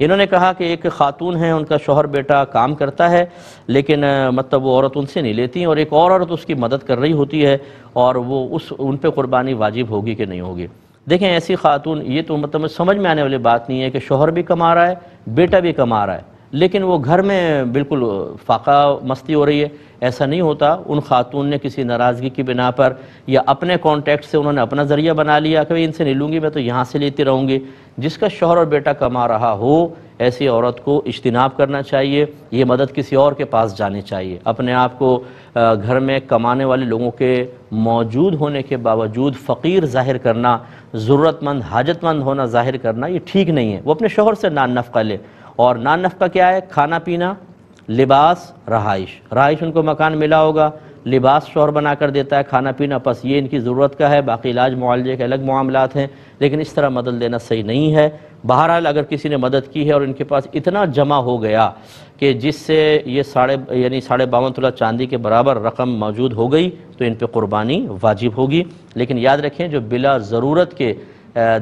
इन्होंने कहा कि एक खातून है उनका शोहर बेटा काम करता है लेकिन मतलब वो औरत उनसे नहीं लेती और एक और औरत उसकी मदद कर रही होती है और वो उस उन पर कुर्बानी वाजिब होगी कि नहीं होगी देखें ऐसी खातून ये तो मतलब समझ में आने वाली बात नहीं है कि शोहर भी कमा रहा है बेटा भी कमा रहा है लेकिन वो घर में बिल्कुल फाका मस्ती हो रही है ऐसा नहीं होता उन खातून ने किसी नाराज़गी की बिना पर या अपने कॉन्टैक्ट से उन्होंने अपना ज़रिया बना लिया कि इनसे नहीं लूँगी मैं तो यहाँ से लेती रहूँगी जिसका शोहर और बेटा कमा रहा हो ऐसी औरत को इजतनाब करना चाहिए ये मदद किसी और के पास जानी चाहिए अपने आप को घर में कमाने वाले लोगों के मौजूद होने के बावजूद फ़कीर ज़ाहिर करना ज़रूरतमंद हाजतमंद होना ज़ाहिर करना ये ठीक नहीं है वो अपने शोहर से नान नफ़ा ले और नान नफका का क्या है खाना पीना लिबास रहाइश रहाइश उनको मकान मिला होगा लिबास शोर बना कर देता है खाना पीना बस ये इनकी ज़रूरत का है बाकी इलाज मुआवजे के अलग मामला हैं लेकिन इस तरह मदद देना सही नहीं है बहरहाल अगर किसी ने मदद की है और इनके पास इतना जमा हो गया कि जिससे ये साढ़े यानी साढ़े बावन तुला चांदी के बराबर रकम मौजूद हो गई तो इन पर कुर्बानी वाजिब होगी लेकिन याद रखें जो बिला ज़रूरत के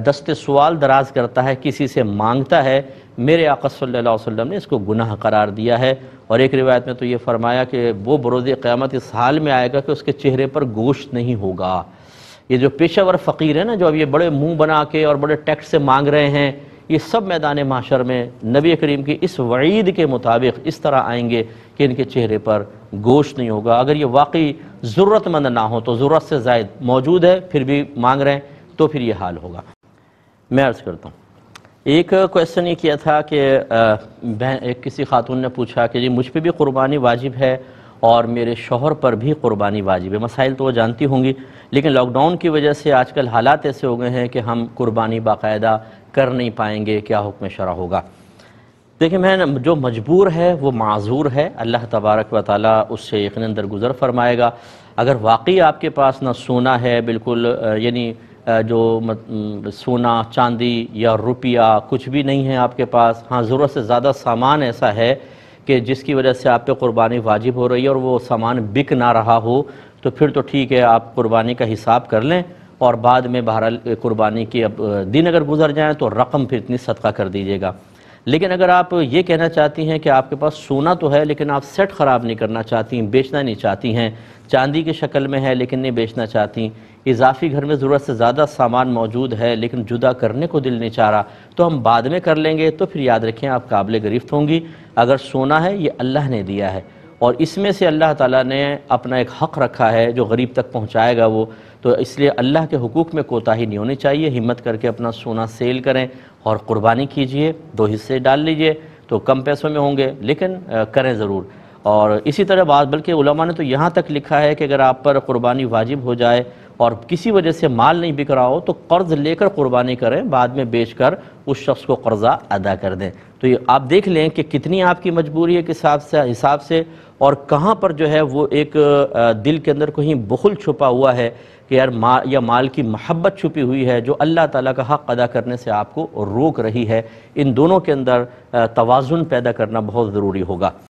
दस्त सवाल दराज करता है किसी से मांगता है मेरे आका सल्लल्लाहु ने इसको गुनाह करार दिया है और एक रिवायत में तो ये फरमाया कि वो बरोज़ क़्यामत इस हाल में आएगा कि उसके चेहरे पर गोश्त नहीं होगा ये जो पेशावर फ़कीर है ना जो अब ये बड़े मुंह बना के और बड़े टैक्स से मांग रहे हैं ये सब मैदान माशर में नबी करीम की इस वईद के मुताबिक इस तरह आएंगे कि इनके चेहरे पर गोश्त नहीं होगा अगर ये वाकई ज़रूरतमंद ना हो तो ज़रूरत से जायद मौजूद है फिर भी मांग रहे हैं तो फिर ये हाल होगा मैं अर्ज़ करता हूँ एक क्वेश्चन ये किया था कि एक किसी खातून ने पूछा कि जी मुझ पर भी क़ुरबानी वाजिब है और मेरे शोहर पर भी क़ुरबानी वाजिब है मसाइल तो वो जानती होंगी लेकिन लॉकडाउन की वजह से आजकल हालात ऐसे हो गए हैं कि हम कुर्बानी बाकायदा कर नहीं पाएंगे क्या हुक्म शरा होगा देखिए मैं जो मजबूर है वो माजूर है अल्लाह तबारक व ताली उससे यकीन दरगुजर फरमाएगा अगर वाकई आपके पास ना सोना है बिल्कुल यानी जो मत, सोना चांदी या रुपया कुछ भी नहीं है आपके पास हाँ ज़रूरत से ज़्यादा सामान ऐसा है कि जिसकी वजह से आप पे कुर्बानी वाजिब हो रही है और वो सामान बिक ना रहा हो तो फिर तो ठीक है आप कुर्बानी का हिसाब कर लें और बाद में बहरहाल कुर्बानी के अब दिन अगर गुजर जाए तो रकम फिर इतनी सदका कर दीजिएगा लेकिन अगर आप ये कहना चाहती हैं कि आपके पास सोना तो है लेकिन आप सेट ख़राब नहीं करना चाहती बेचना नहीं चाहती हैं चांदी की शक्ल में है लेकिन नहीं बेचना चाहती इजाफी घर में ज़रूरत से ज़्यादा सामान मौजूद है लेकिन जुदा करने को दिल नहीं चाह रहा तो हम बाद में कर लेंगे तो फिर याद रखें आप काबिल गिरफ्त तो होंगी अगर सोना है ये अल्लाह ने दिया है और इसमें से अल्लाह ताला ने अपना एक हक़ रखा है जो गरीब तक पहुंचाएगा वो तो इसलिए अल्लाह के हकूक़ में कोताही नहीं होनी चाहिए हिम्मत करके अपना सोना सेल करें और क़ुरबानी कीजिए दो हिस्से डाल लीजिए तो कम पैसों में होंगे लेकिन करें ज़रूर और इसी तरह बात बल्कि ने तो यहाँ तक लिखा है कि अगर आप पर क़ुरबानी वाजिब हो जाए और किसी वजह से माल नहीं बिक रहा हो तो कर्ज लेकर कुर्बानी करें बाद में बेचकर उस शख्स को कर्जा अदा कर दें तो ये आप देख लें कि कितनी आपकी मजबूरी है कि हिसाब से हिसाब से और कहाँ पर जो है वो एक दिल के अंदर कहीं बहुल छुपा हुआ है कि यार मा या माल की महब्बत छुपी हुई है जो अल्लाह ताला का हक़ अदा करने से आपको रोक रही है इन दोनों के अंदर तोज़ुन पैदा करना बहुत ज़रूरी होगा